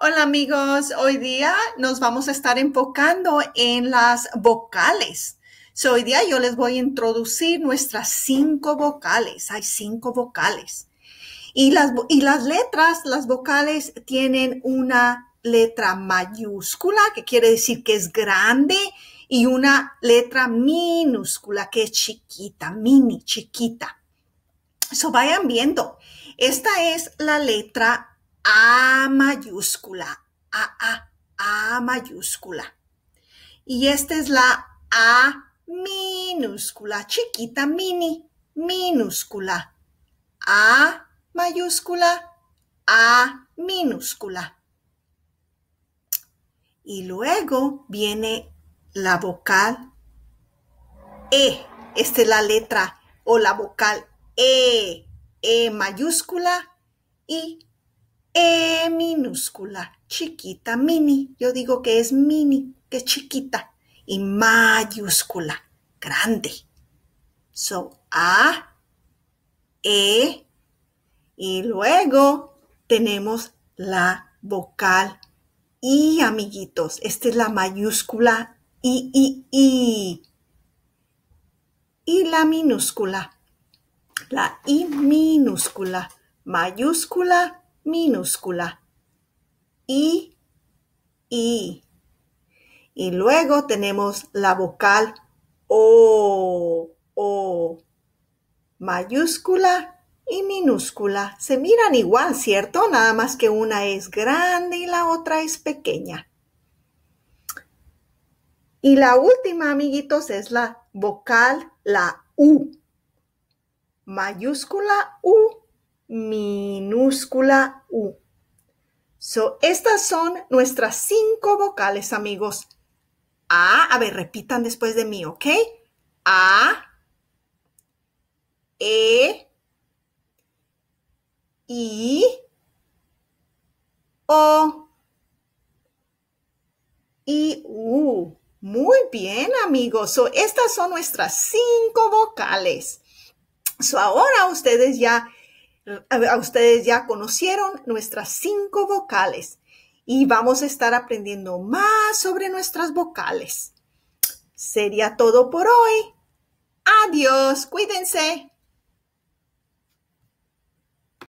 Hola amigos, hoy día nos vamos a estar enfocando en las vocales. hoy día yo les voy a introducir nuestras cinco vocales. Hay cinco vocales. Y las, y las letras, las vocales tienen una letra mayúscula, que quiere decir que es grande, y una letra minúscula, que es chiquita, mini, chiquita. So, vayan viendo. Esta es la letra a mayúscula, A, A, A mayúscula. Y esta es la A minúscula, chiquita, mini, minúscula. A mayúscula, A minúscula. Y luego viene la vocal E. Esta es la letra o la vocal E, E mayúscula y e minúscula, chiquita, mini. Yo digo que es mini, que es chiquita. Y mayúscula, grande. So, A, E. Y luego tenemos la vocal I, amiguitos. Esta es la mayúscula I, I, I. Y la minúscula. La I minúscula. Mayúscula minúscula. I, I. Y luego tenemos la vocal O, O. Mayúscula y minúscula. Se miran igual, ¿cierto? Nada más que una es grande y la otra es pequeña. Y la última, amiguitos, es la vocal, la U. Mayúscula U, minúscula U. So, estas son nuestras cinco vocales, amigos. A, a ver, repitan después de mí, ¿ok? A, E, I, O, I, U. Muy bien, amigos. So, estas son nuestras cinco vocales. So, ahora ustedes ya a ustedes ya conocieron nuestras cinco vocales y vamos a estar aprendiendo más sobre nuestras vocales. Sería todo por hoy. Adiós, cuídense.